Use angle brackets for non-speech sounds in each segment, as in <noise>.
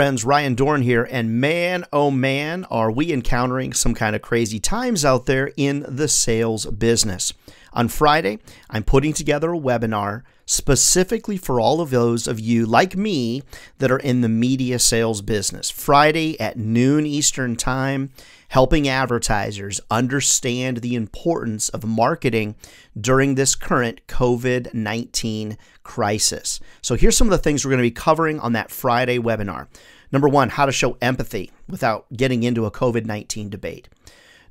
friends, Ryan Dorn here, and man, oh man, are we encountering some kind of crazy times out there in the sales business. On Friday, I'm putting together a webinar specifically for all of those of you like me that are in the media sales business. Friday at noon Eastern Time, helping advertisers understand the importance of marketing during this current COVID 19 crisis. So, here's some of the things we're going to be covering on that Friday webinar. Number one, how to show empathy without getting into a COVID 19 debate.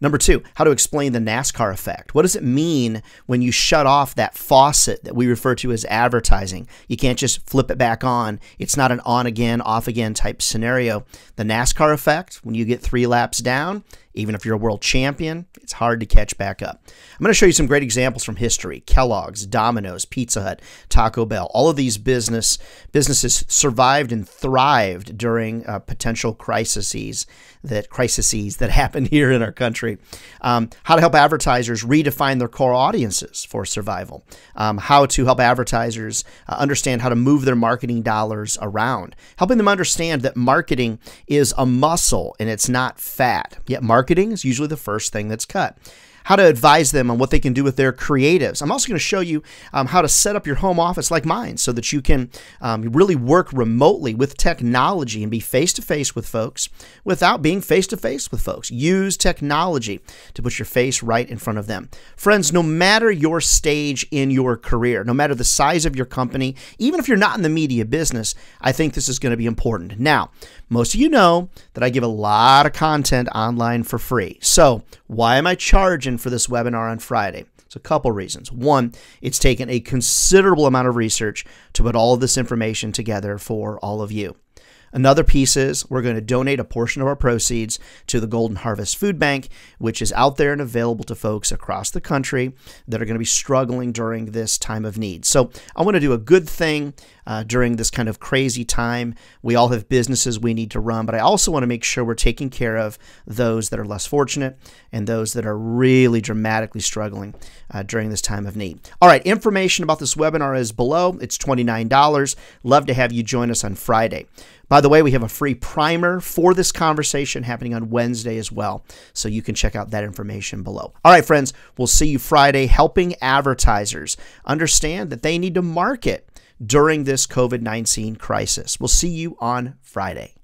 Number two, how to explain the NASCAR effect. What does it mean when you shut off that faucet that we refer to as advertising? You can't just flip it back on. It's not an on again, off again type scenario. The NASCAR effect, when you get three laps down, even if you're a world champion, it's hard to catch back up. I'm going to show you some great examples from history. Kellogg's, Domino's, Pizza Hut, Taco Bell. All of these business businesses survived and thrived during uh, potential crises that crises that <laughs> happened here in our country industry. Um, how to help advertisers redefine their core audiences for survival. Um, how to help advertisers uh, understand how to move their marketing dollars around. Helping them understand that marketing is a muscle and it's not fat. Yet marketing is usually the first thing that's cut how to advise them on what they can do with their creatives. I'm also going to show you um, how to set up your home office like mine so that you can um, really work remotely with technology and be face to face with folks without being face to face with folks. Use technology to put your face right in front of them. Friends, no matter your stage in your career, no matter the size of your company, even if you're not in the media business, I think this is going to be important. Now, most of you know that I give a lot of content online for free. So, why am I charging? question for this webinar on Friday. It's a couple reasons. One, it's taken a considerable amount of research to put all of this information together for all of you. Another piece is we're going to donate a portion of our proceeds to the Golden Harvest Food Bank, which is out there and available to folks across the country that are going to be struggling during this time of need. So I want to do a good thing uh, during this kind of crazy time. We all have businesses we need to run, but I also want to make sure we're taking care of those that are less fortunate and those that are really dramatically struggling uh, during this time of need. All right, information about this webinar is below. It's $29. Love to have you join us on Friday. By the way, we have a free primer for this conversation happening on Wednesday as well. So you can check out that information below. All right, friends, we'll see you Friday helping advertisers understand that they need to market during this COVID 19 crisis. We'll see you on Friday.